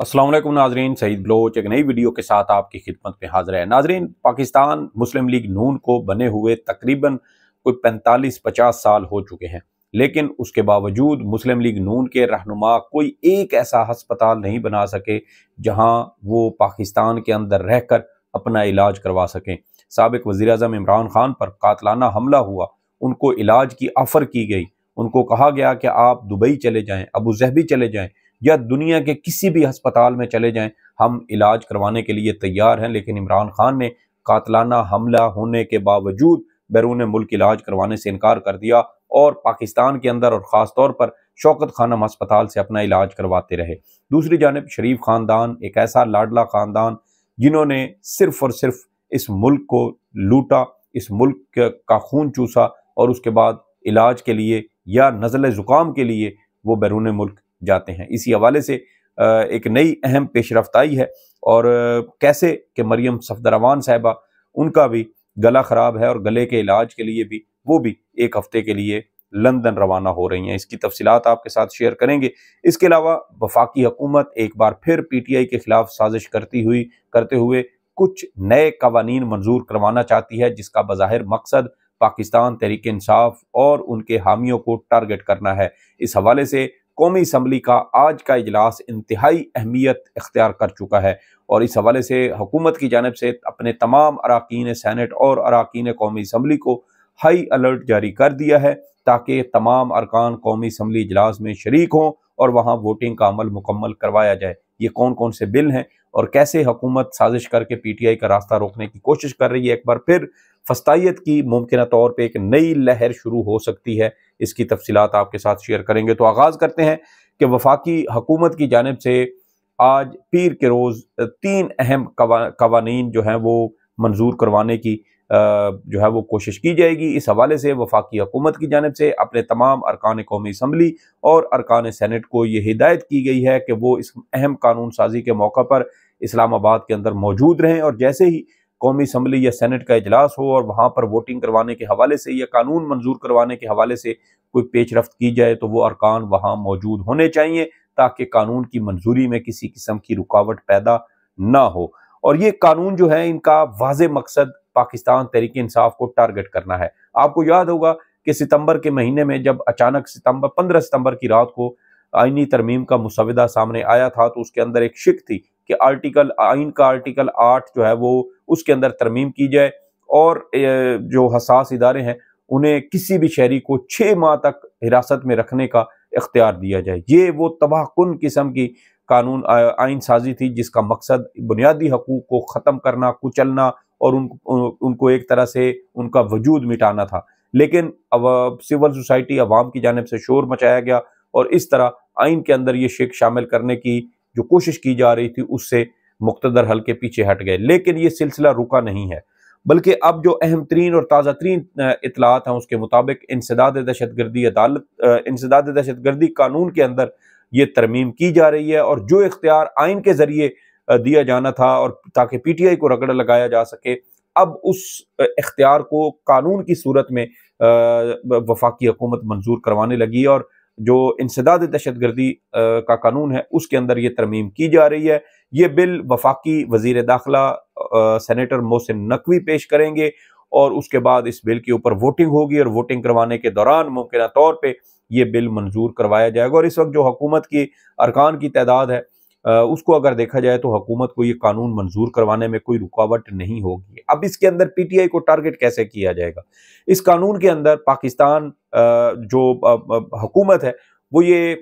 असलम नाजरीन सईद बलोच एक नई वीडियो के साथ आपकी खिदमत में हाजिर है नाजरीन पाकिस्तान मुस्लिम लीग नून को बने हुए तकरीबन कोई पैंतालीस पचास साल हो चुके हैं लेकिन उसके बावजूद मुस्लिम लीग नून के रहनुमा कोई एक ऐसा हस्पताल नहीं बना सके जहां वो पाकिस्तान के अंदर रहकर अपना इलाज करवा सकें सबक वज़ी अजम इमरान खान पर कातलाना हमला हुआ उनको इलाज की ऑफ़र की गई उनको कहा गया कि आप दुबई चले जाएँ अबू जहबी चले जाएँ या दुनिया के किसी भी अस्पताल में चले जाएं हम इलाज करवाने के लिए तैयार हैं लेकिन इमरान खान ने कातलाना हमला होने के बावजूद बैरून मुल्क इलाज करवाने से इनकार कर दिया और पाकिस्तान के अंदर और ख़ास तौर पर शौकत खानम अस्पताल से अपना इलाज करवाते रहे दूसरी जानब शरीफ ख़ानदान एक ऐसा लाडला ख़ानदान जिन्होंने सिर्फ और सिर्फ इस मुल्क को लूटा इस मुल्क का खून चूसा और उसके बाद इलाज के लिए या नज़ल ज़ुकाम के लिए वो बैरून मुल्क जाते हैं इसी हवाले से एक नई अहम पेश आई है और कैसे कि मरियम सफदरवान साहबा उनका भी गला ख़राब है और गले के इलाज के लिए भी वो भी एक हफ़्ते के लिए लंदन रवाना हो रही हैं इसकी तफसीत आपके साथ शेयर करेंगे इसके अलावा वफाकी हकूमत एक बार फिर पी टी आई के खिलाफ साजिश करती हुई करते हुए कुछ नए कवानीन मंजूर करवाना चाहती है जिसका बाहिर मकसद पाकिस्तान तहरीक इंसाफ और उनके हामियों को टारगेट करना है इस हवाले से कौमी इसम्बली का आज का इजलास इंतहाई अहमियत अख्तियार कर चुका है और इस हवाले से हुकूमत की जानब से अपने तमाम अरकान सैनट और अरकान कौमी इसम्बली को हाई अलर्ट जारी कर दिया है ताकि तमाम अरकान कौमी इसम्बली इजलास में शरीक हों और वहाँ वोटिंग का अमल मुकम्मल करवाया जाए ये कौन कौन से बिल हैं और कैसे हुकूमत साजिश करके पीटीआई का रास्ता रोकने की कोशिश कर रही है एक बार फिर फस्ताइत की मुमकिन तौर पर एक नई लहर शुरू हो सकती है इसकी तफसीत आपके साथ शेयर करेंगे तो आगाज़ करते हैं कि वफाकी हकूमत की जानब से आज पीर के रोज़ तीन अहम कवा, कवानीन जो हैं वो मंजूर करवाने की जो है वो कोशिश की जाएगी इस हवाले से वफाकी हुकूमत की जानब से अपने तमाम अरकान कौमी इसम्बली और अरकान सैनट को ये हिदायत की गई है कि वो इस अहम कानून साजी के मौका पर इस्लामाबाद के अंदर मौजूद रहें और जैसे ही कौमी इसम्बली या सैनट का अजलास हो और वहाँ पर वोटिंग करवाने के हवाले से या कानून मंजूर करवाने के हवाले से कोई पेश रफ्त की जाए तो वो अरकान वहाँ मौजूद होने चाहिए ताकि कानून की मंजूरी में किसी किस्म की रुकावट पैदा ना हो और ये कानून जो है इनका वाज मकसद पाकिस्तान तहरीक इंसाफ को टारगेट करना है आपको याद होगा कि सितंबर के महीने में जब अचानक सितंबर पंद्रह सितंबर की रात को आइनी तरमीम का मुसविदा सामने आया था तो उसके अंदर एक शिक थी कि आर्टिकल आइन का आर्टिकल आठ जो है वो उसके अंदर तरमीम की जाए और जो हसास इदारे हैं उन्हें किसी भी शहरी को छः माह तक हिरासत में रखने का इख्तियार दिया जाए ये वो तबाहकुन किस्म की कानून आइन साजी थी जिसका मकसद बुनियादी हकूक़ को ख़त्म करना कुचलना और उन, उनको एक तरह से उनका वजूद मिटाना था लेकिन अब सिविल सोसाइटी अवाम की जानब से शोर मचाया गया और इस तरह आइन के अंदर ये शेख शामिल करने की जो कोशिश की जा रही थी उससे मुख्तर हल के पीछे हट गए लेकिन ये सिलसिला रुका नहीं है बल्कि अब जो अहम तरीन और ताज़ा तरीन इतलात हैं उसके मुताबिक इंसदाद दहशत गर्दी अदालत इंसदाद दहशत गर्दी कानून के अंदर ये तरमीम की जा रही है और जो इख्तियार आइन के ज़रिए दिया जाना था और ताकि पीटीआई को रगड़ लगाया जा सके अब उस इख्तियार को कानून की सूरत में वफाकी हुकूमत मंजूर करवाने लगी और जो इंसदाद दहशत गर्दी का कानून है उसके अंदर ये तरमीम की जा रही है ये बिल वफाकी वजीर दाखिला सेनेटर मोहसिन नकवी पेश करेंगे और उसके बाद इस बिल के ऊपर वोटिंग होगी और वोटिंग करवाने के दौरान मुमकिन तौर पर यह बिल मंजूर करवाया जाएगा और इस वक्त जो हुकूमत की अरकान की तादाद है उसको अगर देखा जाए तो हुकूमत को ये कानून मंजूर करवाने में कोई रुकावट नहीं होगी अब इसके अंदर पीटीआई को टारगेट कैसे किया जाएगा इस कानून के अंदर पाकिस्तान जो हुकूमत है वो ये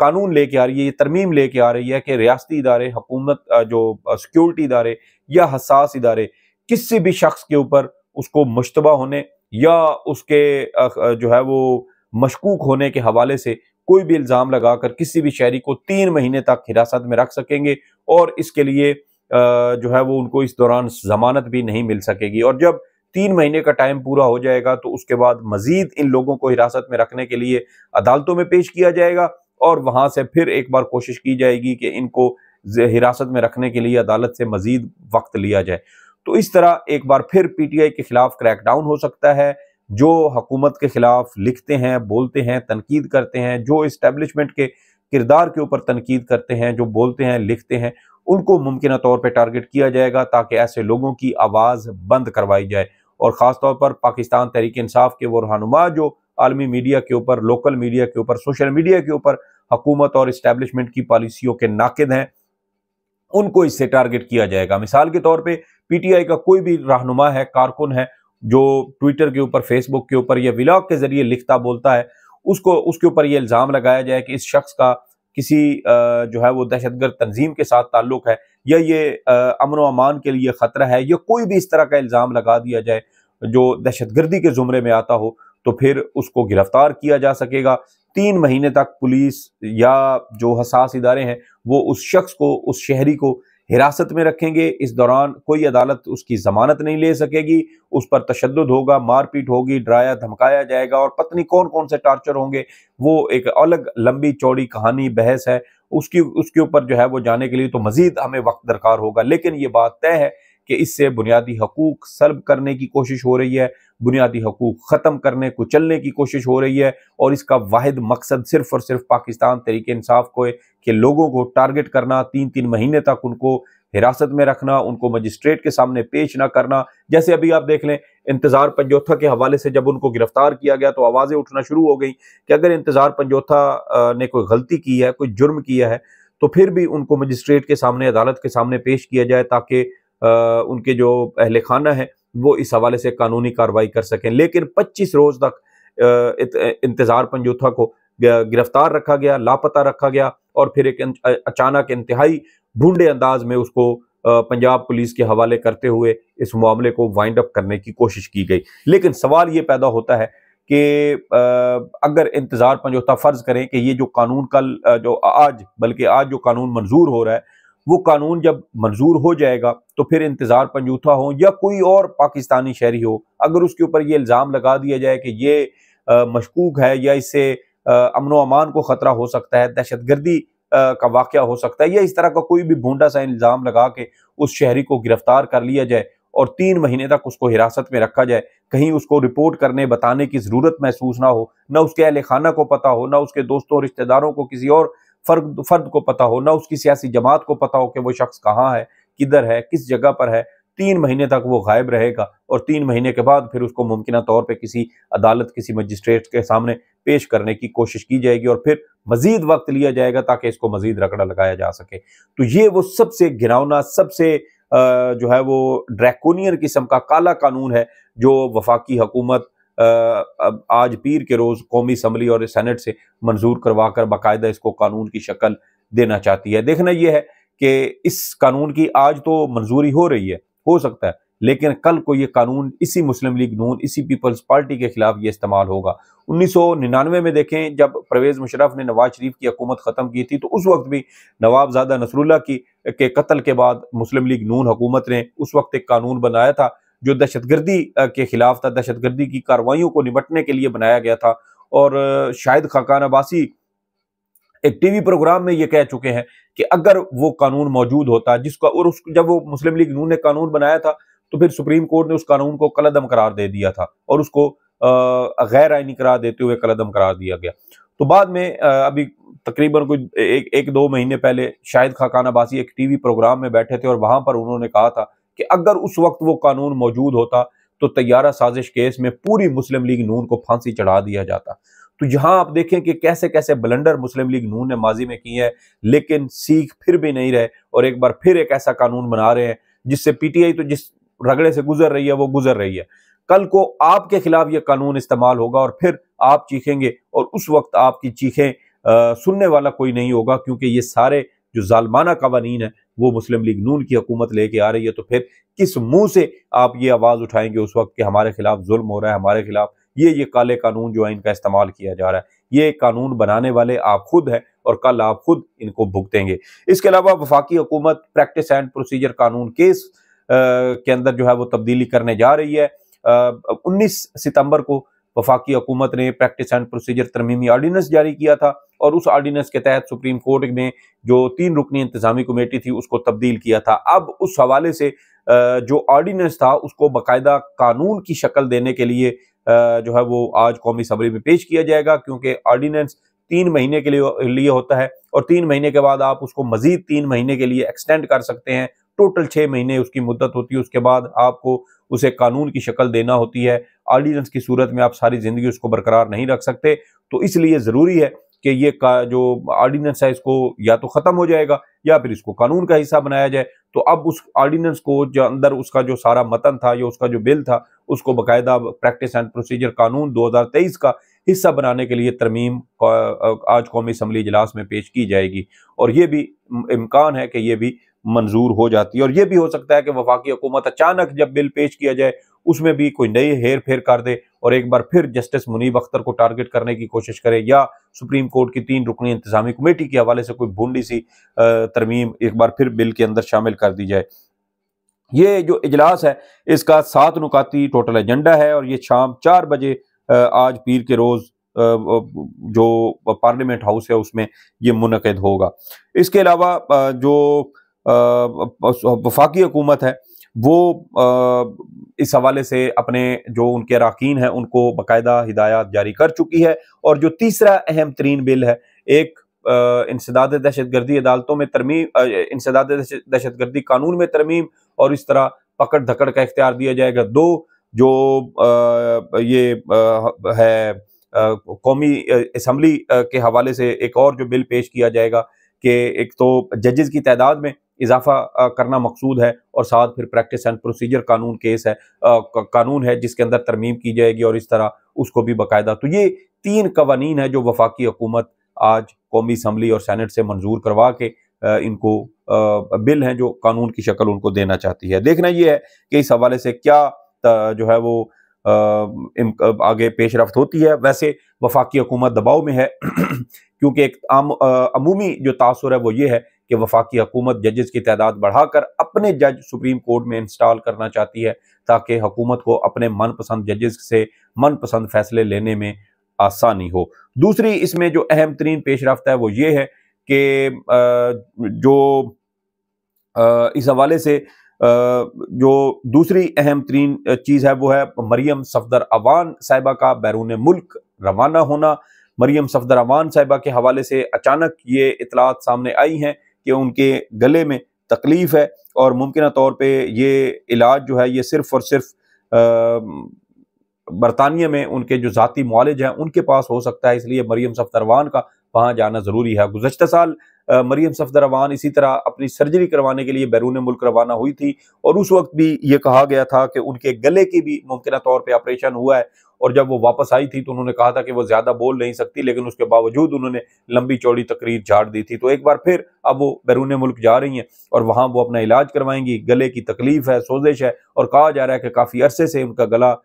कानून लेके आ रही है ये तरमीम लेके आ रही है कि रियाती इदारे हुकूमत जो सिक्योरिटी इदारे या हसास इदारे किसी भी शख्स के ऊपर उसको मुशतबा होने या उसके जो है वो मशकूक होने के हवाले से कोई भी इल्ज़ाम लगाकर किसी भी शहरी को तीन महीने तक हिरासत में रख सकेंगे और इसके लिए जो है वो उनको इस दौरान जमानत भी नहीं मिल सकेगी और जब तीन महीने का टाइम पूरा हो जाएगा तो उसके बाद मजीद इन लोगों को हिरासत में रखने के लिए अदालतों में पेश किया जाएगा और वहाँ से फिर एक बार कोशिश की जाएगी कि इनको हिरासत में रखने के लिए अदालत से मजीद वक्त लिया जाए तो इस तरह एक बार फिर पीटीआई के खिलाफ क्रैकडाउन हो सकता है जो हकूमत के ख़िलाफ़ लिखते हैं बोलते हैं तनकीद करते हैं जो इस्टेबलिशमेंट के किरदार के ऊपर तनकीद करते हैं जो बोलते हैं लिखते हैं उनको मुमकिन तौर पर टारगेट किया जाएगा ताकि ऐसे लोगों की आवाज़ बंद करवाई जाए और ख़ास तौर पर पाकिस्तान तहरीक इंसाफ के वो रहनुमा जो आलमी मीडिया के ऊपर लोकल मीडिया के ऊपर सोशल मीडिया के ऊपर हकूमत और इस्टेबलिशमेंट की पॉलिसियों के नाकद हैं उनको इससे टारगेट किया जाएगा मिसाल के तौर पर पी टी आई का कोई भी रहनुमा है कारकुन है जो ट्विटर के ऊपर फेसबुक के ऊपर या व्लाग के जरिए लिखता बोलता है उसको उसके ऊपर ये इल्ज़ाम लगाया जाए कि इस शख्स का किसी जो है वो दहशतगर्द तंजीम के साथ ताल्लुक है या ये अमन व अमान के लिए ख़तरा है या कोई भी इस तरह का इल्ज़ाम लगा दिया जाए जो दहशतगर्दी के ज़ुमरे में आता हो तो फिर उसको गिरफ्तार किया जा सकेगा तीन महीने तक पुलिस या जो हसास इदारे हैं वो उस शख्स को उस शहरी को हिरासत में रखेंगे इस दौरान कोई अदालत उसकी जमानत नहीं ले सकेगी उस पर तशद होगा मारपीट होगी डराया धमकाया जाएगा और पत्नी कौन कौन से टार्चर होंगे वो एक अलग लंबी चौड़ी कहानी बहस है उसकी उसके ऊपर जो है वो जाने के लिए तो मजीद हमें वक्त दरकार होगा लेकिन ये बात तय है कि इससे बुनियादी हकूक सलब करने की कोशिश हो रही है बुनियादी हकूक ख़त्म करने को चलने की कोशिश हो रही है और इसका वाद मकसद सिर्फ और सिर्फ पाकिस्तान तरीके इंसाफ को है कि लोगों को टारगेट करना तीन तीन महीने तक उनको हिरासत में रखना उनको मजिस्ट्रेट के सामने पेश ना करना जैसे अभी आप देख लें इंतज़ार पंजोथा के हवाले से जब उनको गिरफ्तार किया गया तो आवाज़ें उठना शुरू हो गई कि अगर इंतज़ार पंजोथा ने कोई गलती की है कोई जुर्म किया है तो फिर भी उनको मजिस्ट्रेट के सामने अदालत के सामने पेश किया जाए ताकि उनके जो अहल खाना है वो इस हवाले से कानूनी कार्रवाई कर सकें लेकिन पच्चीस रोज़ तक इंतज़ार पंजूथा को गिरफ्तार रखा गया लापता रखा गया और फिर एक अचानक इंतहाई ढूंढे अंदाज में उसको पंजाब पुलिस के हवाले करते हुए इस मामले को वाइंड अप करने की कोशिश की गई लेकिन सवाल ये पैदा होता है कि अगर इंतज़ार पंजोता फ़र्ज़ करें कि ये जो कानून कल जो आज बल्कि आज जो कानून मंजूर हो रहा है वो कानून जब मंजूर हो जाएगा तो फिर इंतज़ार पंजूथा हो या कोई और पाकिस्तानी शहरी हो अगर उसके ऊपर ये इल्ज़ाम लगा दिया जाए कि ये मशकूक है या इससे अमन अमान को ख़तरा हो सकता है दहशत गर्दी का वाक़ हो सकता है या इस तरह का कोई भी भूडा सा इल्ज़ाम लगा के उस शहरी को गिरफ़्तार कर लिया जाए और तीन महीने तक उसको हिरासत में रखा जाए कहीं उसको रिपोर्ट करने बताने की ज़रूरत महसूस ना हो ना उसके अहल खाना को पता हो ना उसके दोस्तों रिश्तेदारों को किसी और फर्द फर्द को पता हो ना उसकी सियासी जमात को पता हो कि वो शख्स कहाँ है किधर है किस जगह पर है तीन महीने तक वो गायब रहेगा और तीन महीने के बाद फिर उसको मुमकिन तौर पर किसी अदालत किसी मजिस्ट्रेट के सामने पेश करने की कोशिश की जाएगी और फिर मजीद वक्त लिया जाएगा ताकि इसको मजीद रगड़ा लगाया जा सके तो ये वो सबसे घिरावना सबसे जो है वो ड्रैकोनियर किस्म का काला कानून है जो वफाकी हकूमत आज पीर के रोज़ कौमी असम्बली और सेनेट से मंजूर करवा कर बाकायदा इसको कानून की शक्ल देना चाहती है देखना यह है कि इस कानून की आज तो मंजूरी हो रही है हो सकता है लेकिन कल को यह कानून इसी मुस्लिम लीग नून इसी पीपल्स पार्टी के खिलाफ ये इस्तेमाल होगा 1999 में देखें जब परवेज़ मुशरफ ने नवाज शरीफ की हकूमत ख़त्म की थी तो उस वक्त भी नवाबजादा नसरुल्ला की के कत्ल के बाद मुस्लिम लीग नून हुकूमत ने उस वक्त एक कानून बनाया था जो दहशतगर्दी के ख़िलाफ़ था दहशतगर्दी की कार्रवाइयों को निपटने के लिए बनाया गया था और शाहिद खाकान अब्बासी एक टीवी प्रोग्राम में ये कह चुके हैं कि अगर वो कानून मौजूद होता जिसका और उस जब वो मुस्लिम लीग नून ने कानून बनाया था तो फिर सुप्रीम कोर्ट ने उस कानून को कलदम करार दे दिया था और उसको गैर आइनी करार देते हुए कलदम करार दिया गया तो बाद में अभी तकरीबन कुछ एक एक दो महीने पहले शाहिद खाकान अब्बासी एक टीवी प्रोग्राम में बैठे थे और वहां पर उन्होंने कहा था कि अगर उस वक्त वो कानून मौजूद होता तो तैयारा साजिश केस में पूरी मुस्लिम लीग नून को फांसी चढ़ा दिया जाता तो यहां आप देखें कि कैसे कैसे ब्लंडर मुस्लिम लीग नून ने माजी में की है लेकिन सीख फिर भी नहीं रहे और एक बार फिर एक ऐसा कानून बना रहे हैं जिससे पीटीआई तो जिस रगड़े से गुजर रही है वो गुजर रही है कल को आपके खिलाफ ये कानून इस्तेमाल होगा और फिर आप चीखेंगे और उस वक्त आपकी चीखें आ, सुनने वाला कोई नहीं होगा क्योंकि ये सारे जो जालमाना कवानीन है वो मुस्लिम लीग नून की हुकूमत लेके आ रही है तो फिर किस मुंह से आप ये आवाज़ उठाएंगे उस वक्त कि हमारे खिलाफ जुल्म हो रहा है हमारे खिलाफ ये ये काले कानून जो है इनका इस्तेमाल किया जा रहा है ये कानून बनाने वाले आप खुद हैं और कल आप खुद इनको भुगतेंगे इसके अलावा वफाकी हुकूमत प्रैक्टिस एंड प्रोसीजर कानून केस आ, के अंदर जो है वो तब्दीली करने जा रही है उन्नीस सितंबर को वफाकी हुकूमत ने प्रैक्टिस एंड प्रोसीजर तरमीमी आर्डीनेंस जारी किया था और उस आर्डीनेंस के तहत सुप्रीम कोर्ट में जो तीन रुकनी इंतजामी कमेटी थी उसको तब्दील किया था अब उस हवाले से जो आर्डीनेंस था उसको बाकायदा कानून की शक्ल देने के लिए जो है वो आज कौमी सबरी में पेश किया जाएगा क्योंकि आर्डीनेंस तीन महीने के लिए लिए होता है और तीन महीने के बाद आप उसको मजीद तीन महीने के लिए एक्सटेंड कर सकते हैं टोटल छः महीने उसकी मुद्दत होती है उसके बाद आपको उसे कानून की शक्ल देना होती है ऑर्डिनेंस की सूरत में आप सारी ज़िंदगी उसको बरकरार नहीं रख सकते तो इसलिए ज़रूरी है कि ये का जो ऑर्डिनेंस है इसको या तो ख़त्म हो जाएगा या फिर इसको कानून का हिस्सा बनाया जाए तो अब उस ऑर्डिनेंस को जो अंदर उसका जो सारा मतन था या उसका जो बिल था उसको बाकायदा प्रैक्टिस एंड प्रोसीजर कानून 2023 का हिस्सा बनाने के लिए तरमीम आज कौमी इसम्बली इजलास में पेश की जाएगी और ये भी इम्कान है कि ये भी मंजूर हो जाती है और यह भी हो सकता है कि वफाकी हुकूमत अचानक जब बिल पेश किया जाए उसमें भी कोई नई हेर फेर कर दे और एक बार फिर जस्टिस मुनीब अख्तर को टारगेट करने की कोशिश करे या सुप्रीम कोर्ट की तीन रुकनी इंतजामी कमेटी के हवाले से कोई भूडी सी तरमीम एक बार फिर बिल के अंदर शामिल कर दी जाए ये जो इजलास है इसका सात नुकाती टोटल एजेंडा है और ये शाम चार बजे आज पीर के रोज़ जो पार्लियामेंट हाउस है उसमें ये मुनद होगा इसके अलावा जो वफाकी हुकूमत है वो इस हवाले से अपने जो उनके अरकान हैं उनको बाकायदा हिदायत जारी कर चुकी है और जो तीसरा अहम तरीन बिल है एक इंसदाद दहशत गर्दी अदालतों में तरमीम इंसदाद दहशत गर्दी कानून में तरमीम और इस तरह पकड़ धकड़ का इख्तियार दिया जाएगा दो जो आ, ये आ, है आ, कौमी इसम्बली के हवाले से एक और जो बिल पेश किया जाएगा कि एक तो जजेज़ की तादाद में इजाफा करना मकसूद है और साथ फिर प्रैक्टिस एंड प्रोसीजर कानून केस है कानून है जिसके अंदर तरमीम की जाएगी और इस तरह उसको भी बाकायदा तो ये तीन कवानीन है जो वफाकी हुकूमत आज कौमी असम्बली और सैनट से मंजूर करवा के इनको बिल हैं जो कानून की शक्ल उनको देना चाहती है देखना यह है कि इस हवाले से क्या जो है वो आगे पेश रफ्त होती है वैसे वफाकी हुकूमत दबाव में है क्योंकि एक आम अमूमी जो तासर है वो ये है कि वफाकी हकूमत जजेस की तादाद बढ़ाकर अपने जज सुप्रीम कोर्ट में इंस्टॉल करना चाहती है ताकि हकूमत को अपने मनपसंद जजेस से मनपसंद फैसले लेने में आसानी हो दूसरी इसमें जो अहम तरीन पेश रफ्त है वो ये है कि जो इस हवाले से जो दूसरी अहम तरीन चीज़ है वो है मरियम सफदर अवान साहिबा का बैरून मुल्क रवाना होना मरियम सफदर अवान साहिबा के हवाले से अचानक ये इतलात सामने आई हैं कि उनके गले में तकलीफ़ है और मुमकिन तौर पर ये इलाज जो है ये सिर्फ़ और सिर्फ बरतानिया में उनके जो ज़ाती मालज हैं उनके पास हो सकता है इसलिए मरीम सफदरवान का वहाँ जाना ज़रूरी है गुजशत साल मरीम सफदरवान इसी तरह अपनी सर्जरी करवाने के लिए बैरून मुल्क रवाना हुई थी और उस वक्त भी ये कहा गया था कि उनके गले की भी मुमकिन तौर पर ऑपरेशन हुआ है और जब वो वापस आई थी तो उन्होंने कहा था कि वो ज़्यादा बोल नहीं सकती लेकिन उसके बावजूद उन्होंने लंबी चौड़ी तकरीर झाड़ दी थी तो एक बार फिर अब वो बैरून मुल्क जा रही हैं और वहाँ वो अपना इलाज करवाएंगी गले की तकलीफ़ है सोजिश है और कहा जा रहा है कि काफ़ी अरसे से उनका गला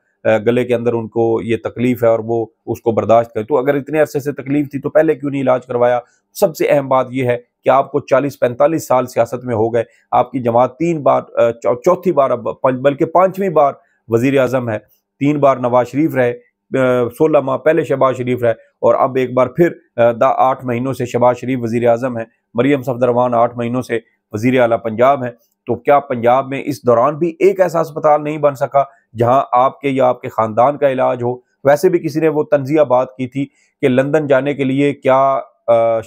गले के अंदर उनको ये तकलीफ है और वो उसको बर्दाश्त करें तो अगर इतने अरसे से तकलीफ थी तो पहले क्यों नहीं इलाज करवाया सबसे अहम बात यह है कि आपको 40-45 साल सियासत में हो गए आपकी जमात तीन बार चौथी बार अब बल्कि पांचवी बार वजीर अजम है तीन बार नवाज शरीफ रहे सोलह माह पहले शहबाज शरीफ रहे और अब एक बार फिर आठ महीनों से शहबाज शरीफ वजीर अजम हैं मरीम सफदरवान आठ महीनों से वजीर अला पंजाब है तो क्या पंजाब में इस दौरान भी एक ऐसा अस्पताल नहीं बन सका जहां आपके या आपके ख़ानदान का इलाज हो वैसे भी किसी ने वो तंजिया बात की थी कि लंदन जाने के लिए क्या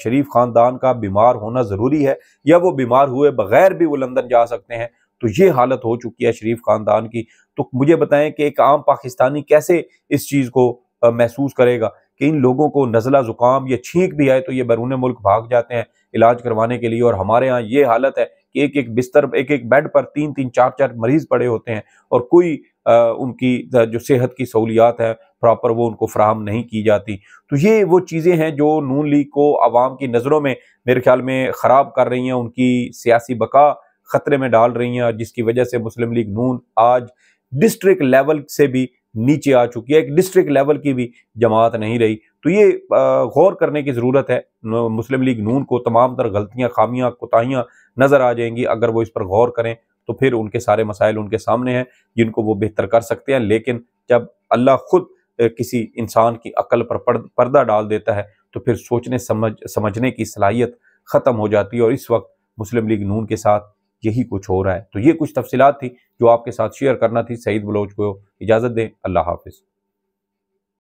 शरीफ ख़ानदान का बीमार होना ज़रूरी है या वो बीमार हुए बगैर भी वो लंदन जा सकते हैं तो ये हालत हो चुकी है शरीफ खानदान की तो मुझे बताएं कि एक आम पाकिस्तानी कैसे इस चीज़ को महसूस करेगा कि इन लोगों को नज़ला ज़ुकाम या छींक भी आए तो ये बैरून मुल्क भाग जाते हैं इलाज करवाने के लिए और हमारे यहाँ ये हालत है कि एक एक बिस्तर एक एक बेड पर तीन तीन चार चार मरीज पड़े होते हैं और कोई आ, उनकी जो सेहत की सहूलियात है प्रॉपर वो उनको फ्राहम नहीं की जाती तो ये वो चीज़ें हैं जो नून लीग को आवाम की नज़रों में मेरे ख्याल में ख़राब कर रही हैं उनकी सियासी बका खतरे में डाल रही हैं और जिसकी वजह से मुस्लिम लीग नून आज डिस्ट्रिक्ट लेवल से भी नीचे आ चुकी है एक डिस्ट्रिक्ट लेवल की भी जमात नहीं रही तो ये गौर करने की ज़रूरत है मुस्लिम लीग नून को तमाम तर गलतियाँ खामियाँ कोताहियाँ नज़र आ जाएंगी अगर वो इस पर गौर करें तो फिर उनके सारे मसाइल उनके सामने हैं जिनको वो बेहतर कर सकते हैं लेकिन जब अल्लाह खुद किसी इंसान की अकल पर पर्दा डाल देता है तो फिर सोचने समझ समझने की सलाहियत ख़त्म हो जाती है और इस वक्त मुस्लिम लीग नून के साथ यही कुछ हो रहा है तो ये कुछ तफसीत थी जो आपके साथ शेयर करना थी सईद बलोच को इजाज़त दें अल्लाह हाफिज़